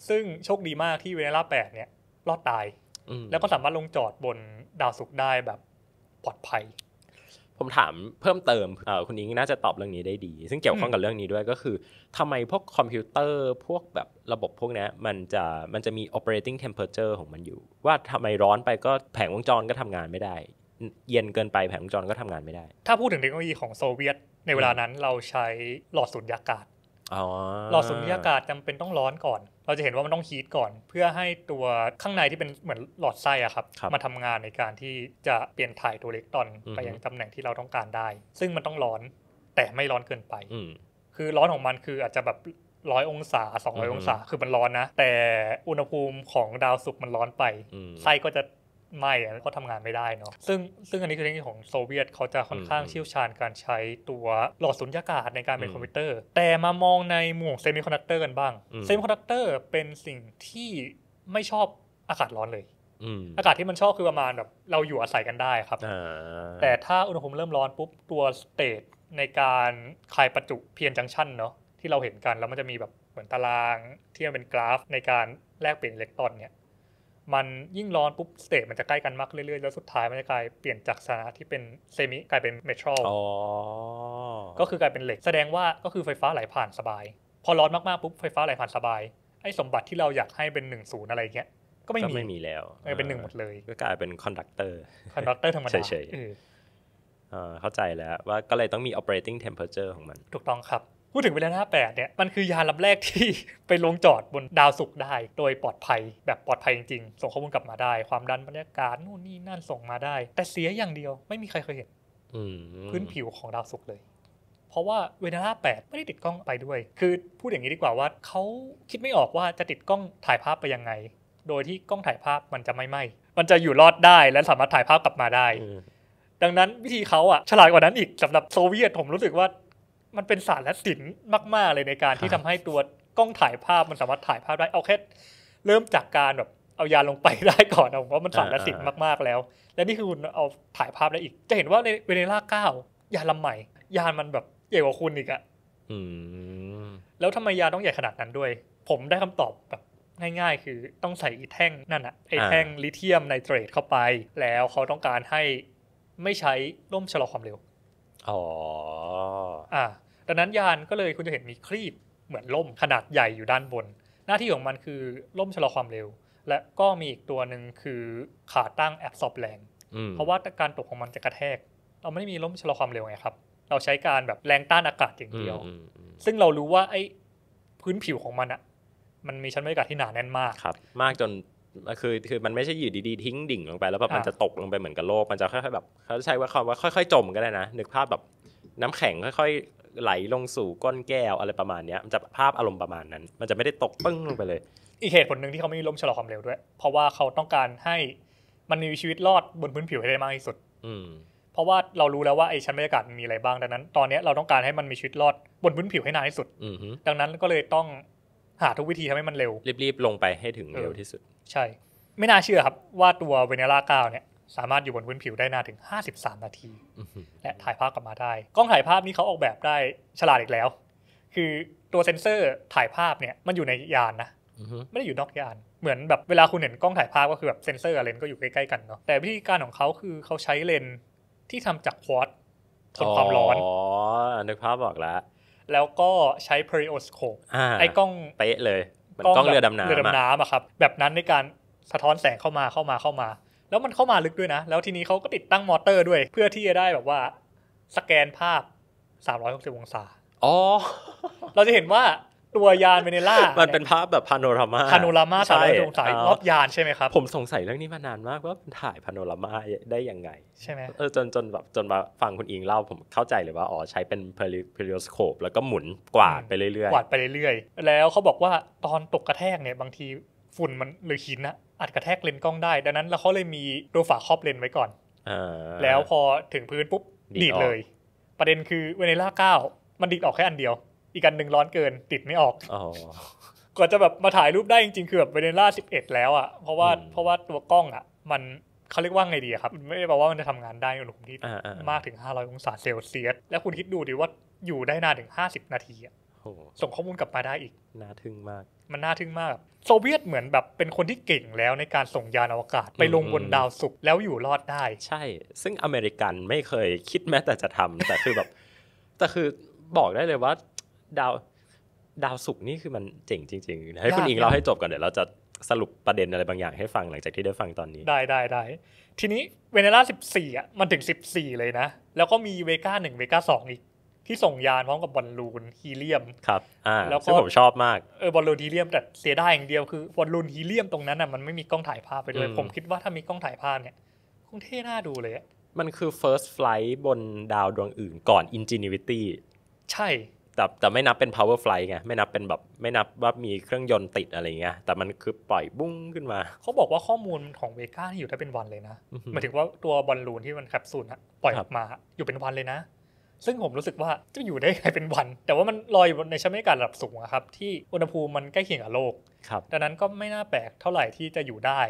ซึ่งโชคดีมากที่เวเนล่าแปดเนี้ยรอดตายแล้วก็สามารถลงจอดบนดาวศุกร์ได้แบบปลอดภัย ผมถามเพิ่มเติมคุณอิงน่าจะตอบเรื่องนี้ได้ดี ซึ่งเกี่ยวข้องกับเรื่องนี้ด้วยก็คือทำไมพวกคอมพิวเตอร์พวกแบบระบบพวกนี้มันจะมันจะมี operating temperature ของมันอยู่ ว่าทำไมร้อนไปก็แผงวงจรก็ทำงานไม่ได้ เย็นเกินไปแผงวงจรก็ทำงานไม่ได้ ถ้าพูดถึงเทคโนโลยีของโซเวียตในเวลานั้น เราใช้หลอดสูญญากาศหลอดสูญญากาศจำเป็นต้องร้อนก่อนเราจะเห็นว่ามันต้องฮีทก่อน เพื่อให้ตัวข้างในที่เป็นเหมือนหลอดไส้อะครับรบมาทำงานในการที่จะเปลี่ยนถ่ายตัวเล็กตอน ไปยังตำแหน่งที่เราต้องการได้ ซึ่งมันต้องร้อนแต่ไม่ร้อนเกินไปคือร้อนของมันคืออาจจะแบบร้อยองศา 200 องศาคือมันร้อนนะ แต่อุณหภูมิของดาวศุกร์มันร้อนไปไส้ก็จะไม่ก็ทำงานไม่ได้เนาะซึ่งซึ่งอันนี้คือเทคนิคของโซเวียตเขาจะค่อนข้างเชี่ยวชาญการใช้ตัวหลอดสุญญากาศในการเป็นคอมพิวเตอร์ แต่มามองในหมวกเซมิคอนดักเตอร์กันบ้างเซมิคอนดักเตอร์เป็นสิ่งที่ไม่ชอบอากาศร้อนเลย อากาศที่มันชอบคือประมาณแบบเราอยู่อาศัยกันได้ครับ แต่ถ้าอุณหภูมิเริ่มร้อนปุ๊บ ตัวสเตตในการคายประจุเพียนจังชันเนาะที่เราเห็นกันแล้วมันจะมีแบบเหมือนตารางที่มันเป็นกราฟในการแลกเปลี่ยนอิเล็กตรอนเนี่ยมันยิ่งร้อนปุ๊บสเตจมันจะใกล้กันมากเรื่อย ๆ แล้วสุดท้ายมันจะกลายเปลี่ยนจากสถานะที่เป็นเซมิกลายเป็นเมทรัลก็คือกลายเป็นเหล็ก แสดงว่าก็คือไฟฟ้าไหลผ่านสบาย พอร้อนมากๆปุ๊บไฟฟ้าไหลผ่านสบายไอ้สมบัติที่เราอยากให้เป็น1นึ่งศูนย์อะไรเงี้ยก็ไม่มีไม่มีแล้วเป็นหนึ่งหมดเลยก็กลายเป็นคอนดักเตอร์คอนดักเตอร์ธรรมดาเฉยๆเข้าใจแล้วว่าก็เลยต้องมี operating temperature ของมันถูกต้องครับพูดถึงเวลาแปดเนี่ยมันคือยานลำแรกที่ไปลงจอดบนดาวศุกร์ได้ โดยปลอดภัยแบบปลอดภัยจริงๆ ส่งข้อมูลกลับมาได้ ความดันบรรยากาศนู่นนี่นั่นส่งมาได้ แต่เสียอย่างเดียวไม่มีใครเคยเห็นพื้นผิวของดาวศุกร์เลย เพราะว่าเวนาร่าแปดไม่ได้ติดกล้องไปด้วย คือพูดอย่างนี้ดีกว่าว่าเขาคิดไม่ออกว่าจะติดกล้องถ่ายภาพไปยังไง โดยที่กล้องถ่ายภาพมันจะไม่ไหมมันจะอยู่รอดได้และสามารถถ่ายภาพกลับมาได้ดังนั้นวิธีเขาอะฉลาดกว่านั้น อีกสำหรับโซเวียตผมรู้สึกว่ามันเป็นศาสตร์และศิลป์มาก ๆเลยในการที่ทำให้ตัวกล้องถ่ายภาพมันสามารถถ่ายภาพได้เอาแค่เริ่มจากการแบบเอายาลงไปได้ก่อนเอาว่ามันสารละสิลป์มากๆแล้ว และนี่คือคุณเอาถ่ายภาพได้อีก จะเห็นว่าในเวเนล่าเก้ายาลำใหม่ ยานมันแบบใหญ่กว่าคุณอีกอะแล้วทำไมยาต้องใหญ่ขนาดนั้นด้วย ผมได้คำตอบแบบ ง่ายๆ คือ ต้องใส่อีแท่งนั่นอะไอแท่งลิเทียมไนเตรตเข้าไป แล้วเขาต้องการให้ ไม่ใช้ร่มชะลอความเร็วอ๋ออ่าดังนั้นยานก็เลยคุณจะเห็นมีครีบเหมือนล่มขนาดใหญ่อยู่ด้านบน หน้าที่ของมันคือล่มชะลอความเร็ว และก็มีอีกตัวหนึ่งคือขาตั้งแอบซอบแรงเพราะว่าการตกของมันจะกระแทกเราไม่ได้มีล่มชะลอความเร็วไงครับ เราใช้การแบบแรงต้านอากาศอย่างเดียว ซึ่งเรารู้ว่าไอ้พื้นผิวของมันอะมันมีชั้นบรรยากาศที่หนาแน่นมากครับมากจนคือ คือ มันไม่ใช่อยู่ดีๆ ทิ้งดิ่งลงไปแล้วแบบมันจะตกลงไปเหมือนกับโลก มันจะค่อยๆแบบ เขาใช้ว่าคำว่าค่อยๆ จมก็ได้นะ นึกภาพแบบน้ำแข็งค่อยๆ ไหลลงสู่ก้นแก้วอะไรประมาณนี้มันจะภาพอารมณ์ประมาณนั้น มันจะไม่ได้ตกปึ้งลงไปเลย อีกเหตุผลหนึ่งที่เขาไม่ล้มชะลอความเร็วด้วย เพราะว่าเขาต้องการให้มันมีชีวิตรอดบนพื้นผิวให้ได้มากที่สุด อืเพราะว่าเรารู้แล้วว่าไอ้ชั้นบรรยากาศมีอะไรบ้างดังนั้น ตอนนี้เราต้องการให้มันมีชีวิตรอดบนพื้นผิวให้นานที่สุดดังนั้นก็เลยต้องหาทุกวิธีทำให้มันเร็ว รีบๆลงไปให้ถึงเร็วที่สุด ใช่ ไม่น่าเชื่อครับว่าตัวเวเนล่าเก้าเนี่ย สามารถอยู่บนพื้นผิวได้นานถึง 53 นาทีและถ่ายภาพกลับมาได้ กล้องถ่ายภาพนี้เขาออกแบบได้ฉลาดอีกแล้ว คือตัวเซนเซอร์ถ่ายภาพเนี่ย มันอยู่ในยานนะไม่ได้อยู่นอกยาน เหมือนแบบเวลาคุณเห็นกล้องถ่ายภาพก็คือแบบเซนเซอร์กับเลนก็อยู่ใกล้ๆกันเนาะแต่วิธีการของเขาคือเขาใช้เลนที่ทำจากควอตทนความร้อนอ๋อนึกภาพบอกแล้วแล้วก็ใช้ periscope ไอ้กล้องเป๊ะเลยกล้องเรือดำน้ำเรือดำน้ำอะครับแบบนั้นในการสะท้อนแสงเข้ามาเข้ามาเข้ามา แล้วมันเข้ามาลึกด้วยนะ แล้วทีนี้เขาก็ติดตั้งมอเตอร์ด้วยเพื่อที่จะได้แบบว่าสแกนภาพ 360องศาอ๋อ เราจะเห็นว่าตัวยานเวเนล่า มันเป็นภาพแบบพาโนรามาพาโนรามาสามร้ยองศรอบยานใช่ไหมครับ ผมสงสัยเรื่องนี้มานานมากว่าถ่ายพาโนรามาได้ยังไงใช่ไหมเออจนจนแบบจนมาฟังคุณอิงเล่าผมเข้าใจเลยว่า อ๋อใช้เป็นเพลิโอสโคป แล้วก็หมุนกวาดไปเรื่อยๆกวาดไปเรื่อยๆแล้วเขาบอกว่าตอนตกกระแทกเนี่ย บางทีฝุ่นมันหรือหินนะอัดกระแทกเลนกล้องได้ ดังนั้นแล้วเขาเลยมีตัวฝาครอบเลนไว้ก่อนอแล้วพอถึงพื้นปุ๊บดีดเลย ประเด็นคือเวเนล่าเก้ามันดีดออกแค่อันเดียวอีกอันหนึ่งร้อนเกินติดไม่ออกกว่าจะแบบมาถ่ายรูปได้จริงๆ คือแบบเวเนล่าสิบเอ็ดแล้วอ่ะเพราะว่าเพราะว่าตัวกล้องอ่ะ มันเขาเรียกว่าไงดีครับ ไม่ได้แปลว่ามันจะทำงานได้ในอุณหภูมิที่มากถึงห้าร้อยองศาเซลเซียสแล้วคุณคิดดูดิว่าอยู่ได้นานถึงห้าสิบนาทีอ่ะส่งข้อมูลกลับมาได้อีก น่าทึ่งมาก มันน่าทึ่งมาก โซเวียตเหมือนแบบเป็นคนที่เก่งแล้วในการส่งยานอวกาศ ไปลงบนดาวศุกร์แล้วอยู่รอดได้ ใช่ ซึ่งอเมริกันไม่เคยคิดแม้แต่จะทำแต่คือแบบแต่คือบอกได้เลยว่าดาวดาวสุกนี่คือมันเจ๋งจริงๆให้คุณอิงเล่าให้จบก่อน เดี๋ยวเราจะสรุปประเด็นอะไรบางอย่างให้ฟังหลังจากที่ได้ฟังตอนนี้ ได้ได้ได้ทีนี้เวเนล่าสิบสี่อ่ะมันถึงสิบสี่เลยนะ แล้วก็มีเวก้าหนึ่งเวก้าสองอีก ที่ส่งยานพร้อมกับบอลลูนฮีเลียมครับอ่าแล้วก็ผมชอบมากเออบอลลูนฮีเลียมแต่เสียดายอย่างเดียวคือบอลลูนฮีเลียมตรงนั้นอ่ะมันไม่มีกล้องถ่ายภาพไปเลยผมคิดว่าถ้ามีกล้องถ่ายภาพเนี่ย คงเท่น่าดูเลย มันคือ first flight บนดาวดวงอื่นก่อน ingenuity ใช่แต่แต่ไม่นับเป็น power fly ไงไม่นับเป็นแบบไม่นับว่ามีเครื่องยนต์ติดอะไรเงี้ยแต่มันคือปล่อยบุ้งขึ้นมา เขาบอกว่าข้อมูลของเวก้าที่อยู่ได้เป็นวันเลยนะหมายถึงว่าตัวบอลลูนที่มันแคปซูลปล่อยออกมาอยู่เป็นวันเลยนะ ซึ่งผมรู้สึกว่าจะอยู่ได้ไงเป็นวัน แต่ว่ามันลอยในชั้นบรรยากาศระดับสูงครับที่อุณหภูมิมันใกล้เคียงกับโลกดังนั้นก็ไม่น่าแปลกเท่าไหร่ที่จะอยู่ได้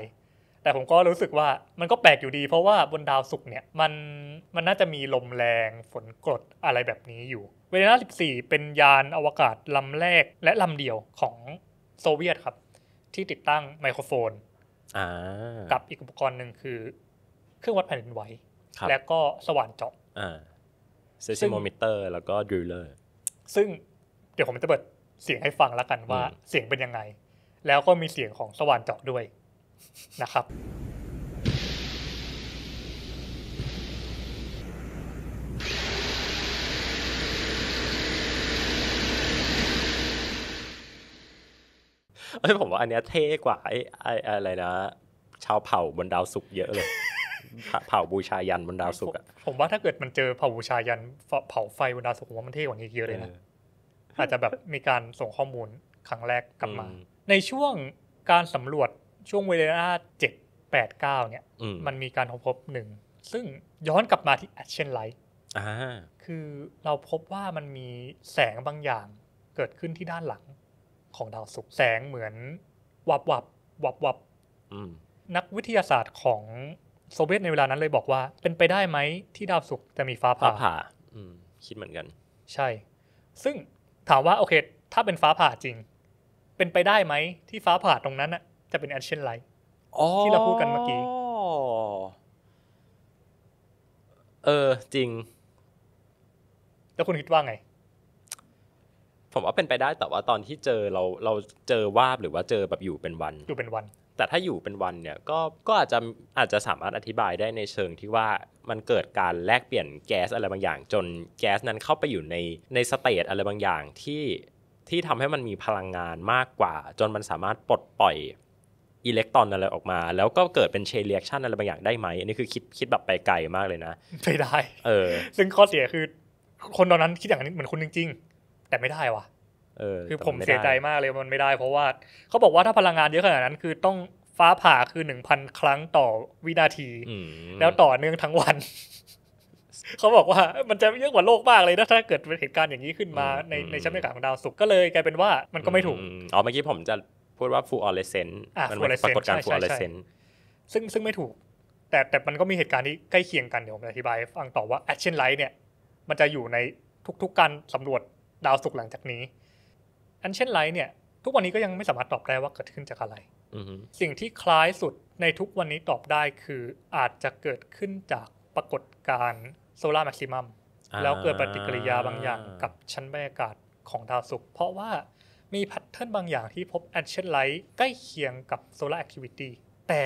แต่ผมก็รู้สึกว่ามันก็แปลกอยู่ดี เพราะว่าบนดาวศุกร์เนี่ยมันมันน่าจะมีลมแรงฝนกรดอะไรแบบนี้อยู่ เวลา14 เป็นยานอวกาศลำแรกและลำเดียวของโซเวียตครับ ที่ติดตั้งไมโครโฟน กับอีกอุปกรณ์หนึ่งคือ เครื่องวัดแผ่นดินไหวและก็สว่านเจาะเซซิโมมิเตอร์แล้วก็ดริลเลอร์ซึ่งเดี๋ยวผมจะเปิดเสียงให้ฟังแล้วกันว่าเสียงเป็นยังไงแล้วก็มีเสียงของสว่านเจาะด้วยนะครับเอ้ยผมว่าอันเนี้ยเท่กว่าไอ้ไอ้อะไรนะชาวเผ่าบนดาวสุกเยอะเลย เผ่าบูชายันบนดาวสุกอะผมว่าถ้าเกิดมันเจอเผ่าบูชายันเผาไฟบนดาวสุกผมว่ามันเท่กว่านี้เยอะเลยนะอาจจะแบบมีการส่งข้อมูลครั้งแรกกลับมา ในช่วงการสำรวจช่วงเวลาเจ็ดแปดเก้าเนี่ยมันมีการพบหนึ่ง ซึ่งย้อนกลับมาที่แอชเชนไลท์คือเราพบว่ามันมีแสงบางอย่างเกิดขึ้นที่ด้านหลังของดาวศุกร์แสงเหมือน วับวับวับวับนักวิทยาศาสตร์ของโซเวียตในเวลานั้นเลยบอกว่า เป็นไปได้ไหมที่ดาวศุกร์จะมีฟ้าผ่าผ่าคิดเหมือนกัน ใช่ ซึ่งถามว่าโอเคถ้าเป็นฟ้าผ่าจริง เป็นไปได้ไหมที่ฟ้าผ่าตรงนั้นอะจะเป็นแอนเช่นไ g h ที่เราพูดกันเมื่อกี้เออจริง แล้วคุณคิดว่าไง ผมว่าเป็นไปได้แต่ว่าตอนที่เจอเราเราเจอวาบหรือว่าเจอแบบอยู่เป็นวัน อยู่เป็นวัน แต่ถ้าอยู่เป็นวันเนี่ยก็ก็อาจจะอาจจะสามารถอธิบายได้ในเชิงที่ว่ามันเกิดการแลกเปลี่ยนแก๊สอะไรบางอย่าง จนแก๊สนั้นเข้าไปอยู่ในในสเตตอะไรบางอย่างที่ที่ทำให้มันมีพลังงานมากกว่า จนมันสามารถปลดปล่อยอิเล็กตรอนอะไรออกมา แล้วก็เกิดเป็นเชนเรียกชันอะไรบางอย่างได้ไหมอันนี้คือคิดคิดแบบไปไกลมากเลยนะไปได้ เออ ซึ่งข้อเสียคือ คนตอนนั้นคิดอย่างนี้เหมือนคุณจริงๆ แต่ไม่ได้ว่ะเออ คือผมเสียใจมากเลยมันไม่ได้เพราะว่าเขาบอกว่าถ้าพลังงานเยอะขนาดนั้นคือต้องฟ้าผ่าคือหนึ่งพันครั้งต่อวินาทีแล้วต่อเนื่องทั้งวันเขาบอกว่ามันจะเยอะกว่าโลกมากเลยนะถ้าเกิดเหตุการณ์อย่างนี้ขึ้นมาในในชั้นบรรยากาศของดาวศุกร์ก็เลยกลายเป็นว่ามันก็ไม่ถูกอ๋อเมื่อกี้ผมจะพูดว่าฟูออเรสเซนต์มันปรากฏการณ์ฟูออเรสเซนต์ซึ่งซึ่งไม่ถูก แต่แต่มันก็มีเหตุการณ์ที่ใกล้เคียงกันเดี๋ยวผมอธิบาย ฟังต่อว่าแอคชั่นไลท์เนี่ย มันจะอยู่ในทุก ๆการสำรวจดาวศุกร์หลังจากนี้ แอคชั่นไลท์เนี่ย ทุกวันนี้ก็ยังไม่สามารถตอบได้ว่าเกิดขึ้นจากอะไร สิ่งที่คล้ายสุดในทุกวันนี้ตอบได้คืออาจจะเกิดขึ้นจากปรากฏการณ์โซลาร์แม็กซิมัมแล้วเกิดปฏิกิริยาบางอย่างกับชั้นบรรยากาศของดาวศุกร์เพราะว่ามีแพทเทิร์นบางอย่างที่พบแอนเชนไลท์ใกล้เคียงกับโซลาร์แอคทิวิตี้แต่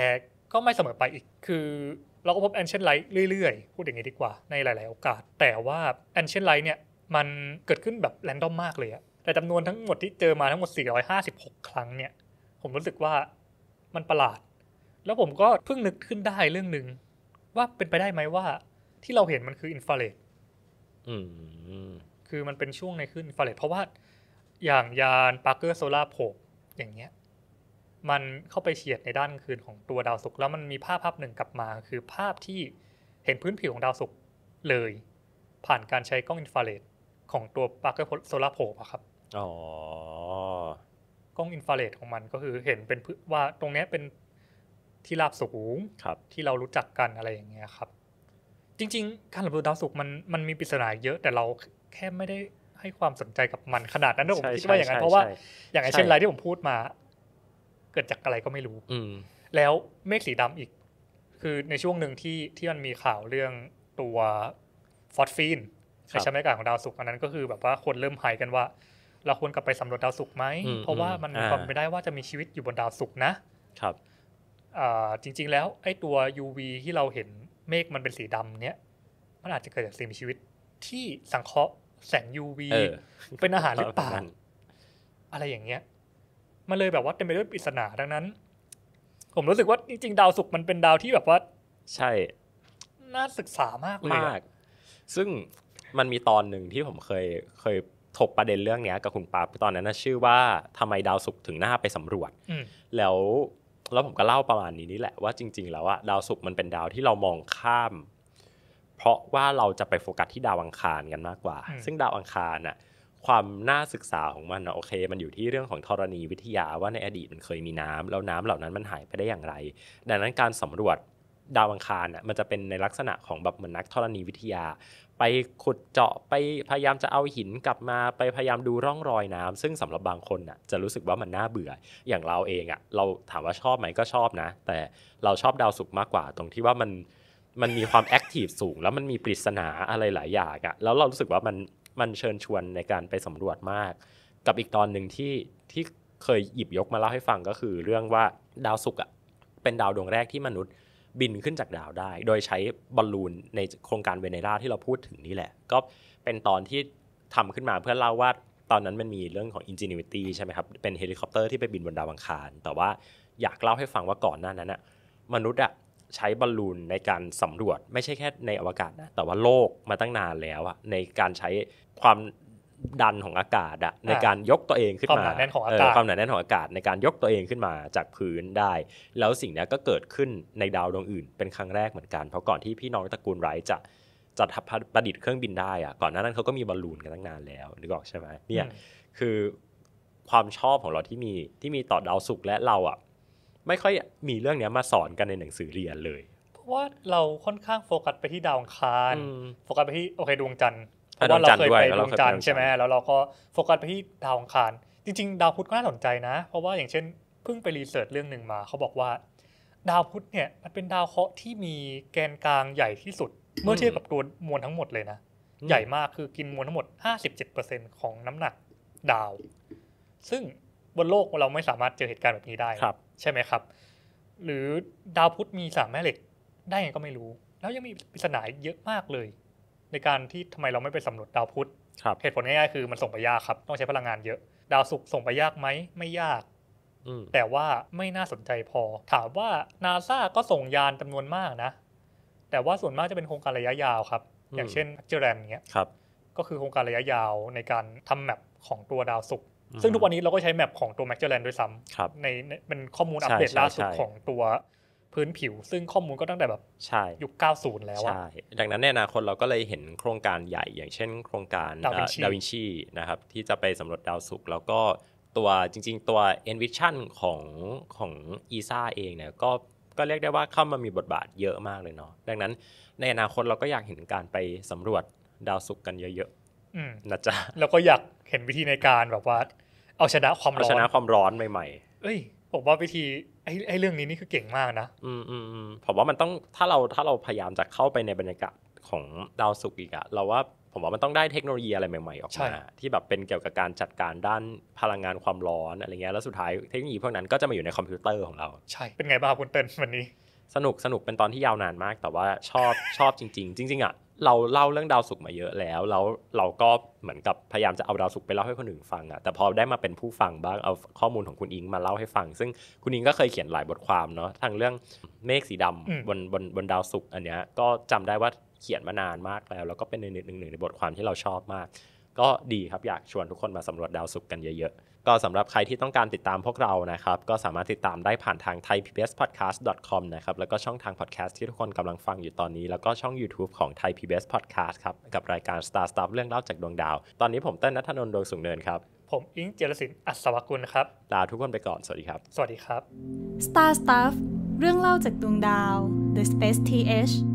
ก็ไม่เสมอไปอีกคือเราก็พบแอนเชนไลท์เรื่อย ๆ พูดอย่างนี้ดีกว่าในหลาย ๆ โอกาส แต่ว่าแอนเชนไลท์เนี่ยมันเกิดขึ้นแบบแรนดอมมากเลยอะแต่จำนวนทั้งหมดที่เจอมาทั้งหมด 456 ครั้งเนี่ย ผมรู้สึกว่ามันประหลาด แล้วผมก็เพิ่งนึกขึ้นได้เรื่องหนึ่งว่าเป็นไปได้ไหมว่า ที่เราเห็นมันคืออินฟราเรดคือมันเป็นช่วงในขึ้นอินฟราเรดเพราะว่าอย่างยานปาร์เกอร์โซลาร์โพบอย่างเงี้ยมันเข้าไปเฉียดในด้านคืนของตัวดาวศุกร์แล้วมันมีภาพภาพหนึ่งกลับมาคือภาพที่เห็นพื้นผิวของดาวศุกร์เลยผ่านการใช้กล้องอินฟราเรดของตัวปาร์เกอร์โซลาร์โพบอะครับอ๋อกล้องอินฟราเรดของมันก็คือเห็นเป็นว่าตรงนี้เป็นที่ราบสูงครับ ที่เรารู้จักกันอะไรอย่างเงี้ยครับ จริงๆการสำรวจดาวศุกร์มันมันมีปริศนาเยอะแต่เราแค่ไม่ได้ให้ความสนใจกับมันขนาดนั้นนะผมคิดว่าอย่างนั้น เพราะว่าอย่างเช่นไรที่ผมพูดมา เกิดจากอะไรก็ไม่รู้อืแล้วเมฆสีดำอีก คือในช่วงหนึ่งที่ที่มันมีข่าวเรื่องตัวฟอสฟีนในชั้นบรรยากาศของดาวศุกร์อันนั้นก็คือแบบว่าคนเริ่มหายกันว่า เราควรกลับไปสำรวจดาวศุกร์ไหม เพราะว่ามันมีความไปได้ว่าจะมีชีวิตอยู่บนดาวศุกร์นะ ครับจริง ๆ แล้ว ไอ้ตัว UV ที่เราเห็นเมฆมันเป็นสีดำเนี้ยมันอาจจะเกิดจากสิ่งมีชีวิตที่สังเคราะห์แสง UV เป็นอาหารหรือเปล่าอะไรอย่างเงี้ย มันเลยแบบว่าเต็มไปด้วยปริศนาดังนั้น ผมรู้สึกว่าจริงๆ ดาวศุกร์มันเป็นดาวที่แบบว่า ใช่ น่าศึกษามากเลยมากซึ่งมันมีตอนหนึ่งที่ผมเคยเคยถกประเด็นเรื่องนี้กับคุณปาตอนนั้นนะชื่อว่าทำไมดาวศุกร์ถึงหน้าไปสำรวจแล้วแล้วผมก็เล่าประมาณนี้นี่แหละว่าจริงๆ แล้วอะดาวศุกร์มันเป็นดาวที่เรามองข้ามเพราะว่าเราจะไปโฟกัสที่ดาวอังคารกันมากกว่า ซึ่งดาวอังคารน่ะความน่าศึกษาของมันนะโอเค มันอยู่ที่เรื่องของธรณีวิทยาว่าในอดีตมันเคยมีน้ำ แล้วน้ำเหล่านั้นมันหายไปได้อย่างไร ดังนั้นการสำรวจดาวอังคารน่ะมันจะเป็นในลักษณะของแบบเหมือนนักธรณีวิทยา ไปขุดเจาะไปพยายามจะเอาหินกลับมาไปพยายามดูร่องรอยน้ำ ซึ่งสำหรับบางคนน่ะจะรู้สึกว่ามันน่าเบื่อ อย่างเราเองอ่ะเราถามว่าชอบไหมก็ชอบนะ แต่เราชอบดาวศุกร์มากกว่า ตรงที่ว่ามันมันมีความแอคทีฟสูง แล้วมันมีปริศนาอะไรหลายอย่างอะแล้วเรารู้สึกว่า มันมันเชิญชวนในการไปสำรวจมาก กับอีกตอนหนึ่งที่ที่เคยหยิบยกมาเล่าให้ฟังก็คือ เรื่องว่าดาวศุกร์อะเป็นดาวดวงแรกที่มนุษย์บินขึ้นจากดาวได้ โดยใช้บอลลูนในโครงการเวเนราที่เราพูดถึงนี่แหละ ก็เป็นตอนที่ทำขึ้นมาเพื่อเล่าว่าตอนนั้นมันมีเรื่องของ Ingenuity ใช่ไหมครับเป็นเฮลิคอปเตอร์ที่ไปบินบนดาวอังคารแต่ว่าอยากเล่าให้ฟังว่าก่อนหน้านั้นอะมนุษย์อะใช้บอลลูนในการสำรวจไม่ใช่แค่ในอวกาศนะแต่ว่าโลกมาตั้งนานแล้วอะในการใช้ความดันของอากาศอะในการยกตัวเองขึ้นมาความหนาแน่นของอากาศความหนาแน่นของอากาศในการยกตัวเองขึ้นมาจากพื้นได้ แล้วสิ่งนี้ก็เกิดขึ้นในดาวดวงอื่น เป็นครั้งแรกเหมือนกันเพราะก่อนที่พี่น้องตระกูลไรจะจัดประดิษฐ์เครื่องบินได้อะก่อนหน้านั้นเขาก็มีบอลลูนกันตั้งนานแล้วนึกออกใช่ไหมเนี่ยคือความชอบของเราที่มีที่มีต่อดาวศุกร์และเราอะไม่ค่อยมีเรื่องเนี้ยมาสอนกันในหนังสือเรียนเลย เพราะว่าเราค่อนข้างโฟกัสไปที่ดาวอังคารโฟกัสไปที่โอเคดวงจันทร์เพราะว่าเราเคยไปดวงจันทร์ใช่ไหมแล้วเราก็โฟกัสไปที่ดาวอังคารจริงๆ ดาวพุธก็น่าสนใจนะ เพราะว่าอย่างเช่นเพิ่งไปรีเสิร์ชเรื่องหนึ่งมาเขาบอกว่าดาวพุธเนี่ยมันเป็นดาวเคราะห์ที่มีแกนกลางใหญ่ที่สุด เมื่อเทียบกับตัวมวลทั้งหมดเลยนะใหญ่มากคือกินมวลทั้งหมด57%ของน้ำหนักดาว ซึ่งบนโลกเราไม่สามารถเจอเหตุการณ์แบบนี้ได้ ใช่ไหมครับ หรือดาวพุธมีสามแม่เหล็กได้ยังก็ไม่รู้ แล้วยังมีปริศนาเยอะมากเลย ในการที่ทำไมเราไม่ไปสำรวจดาวพุธเหตุผลง่ายๆคือมันส่งไปยากครับ ต้องใช้พลังงานเยอะดาวศุกร์ส่งไปยากไหม ไม่ยากแต่ว่าไม่น่าสนใจพอ ถามว่านาซาก็ส่งยานจำนวนมากนะแต่ว่าส่วนมากจะเป็นโครงการระยะยาวครับ อย่างเช่นเจอแรนเนี้ยก็คือโครงการระยะยาวในการทำแมปของตัวดาวศุกร์ซึ่งทุกวันนี้เราก็ใช้แมปของตัวแมกเจอร์แลนด้วยซ้ำในเป็นข้อมูลอัปเดตล่าสุดของตัวพื้นผิว ซึ่งข้อมูลก็ตั้งแต่แบบ ยุค90 แล้วอะดังนั้นในอนาคตเราก็เลยเห็นโครงการใหญ่อย่างเช่นโครงการดาวินชีนะครับที่จะไปสำรวจดาวศุกร์แล้วก็ตัวจริงๆ ตัว Envision ของของอีซ่าเองเนี่ยก็ก็เรียกได้ว่าเข้ามามีบทบาทเยอะมากเลยเนาะดังนั้นในอนาคตเราก็อยากเห็นการไปสำรวจดาวศุกร์กันเยอะๆนะจ๊ะแล้วก็อยากเห็นวิธีในการแบบว่าเอาชนะความร้อนเอาชนะความร้อนใหม่ๆ เอ้ยผมว่าวิธีไอ้ไอ้เรื่องนี้นี่คือเก่งมากนะอืมอืมอืมผมว่ามันต้องถ้าเราถ้าเราพยายามจะเข้าไปในบรรยากาศของดาวสุกอีกอะเราว่าผมว่ามันต้องได้เทคโนโลยีอะไรใหม่ๆ ออกมา ที่แบบเป็นเกี่ยวกับการจัดการด้านพลังงานความร้อนอะไรเงี้ยแล้วสุดท้ายเทคโนโลยีพวกนั้นก็จะมาอยู่ในคอมพิวเตอร์ของเรา ใช่เป็นไงบ้างคุณเติ้ลวันนี้ สนุกสนุกเป็นตอนที่ยาวนานมาก แต่ว่าชอบชอบจริงๆ จริง ๆอะเราเล่าเรื่องดาวสุกมาเยอะแล้วแล้ว เราก็เหมือนกับพยายามจะเอาดาวสุกไปเล่าให้คนอื่นฟังอะแต่พอได้มาเป็นผู้ฟังบ้างเอาข้อมูลของคุณอิงมาเล่าให้ฟัง ซึ่งคุณอิงก็เคยเขียนหลายบทความเนาะทางเรื่องเมฆสีดำบนบนบนดาวสุกอันเนี้ยก็จำได้ว่าเขียนมานานมากแล้ว แล้วก็เป็นหนึ่งหนึ่งในบทความที่เราชอบมาก ก็ดีครับอยากชวนทุกคนมาสำรวจดาวสุกกันเยอะๆก็สำหรับใครที่ต้องการติดตามพวกเรานะครับ ก็สามารถติดตามได้ผ่านทาง thaipbspodcast.com นะครับแล้วก็ช่องทางพอดแคสต์ที่ทุกคนกำลังฟังอยู่ตอนนี้ แล้วก็ช่อง YouTube ของ Thai PBS Podcast ครับ กับรายการ Star Stuff เรื่องเล่าจากดวงดาว ตอนนี้ผมเต้นนัทนนท์ดวงสุงเนินครับ ผมอิงเจรศินอัศวกุลครับ ลาทุกคนไปก่อน สวัสดีครับ สวัสดีครับ Star Stuff เรื่องเล่าจากดวงดาว The Space TH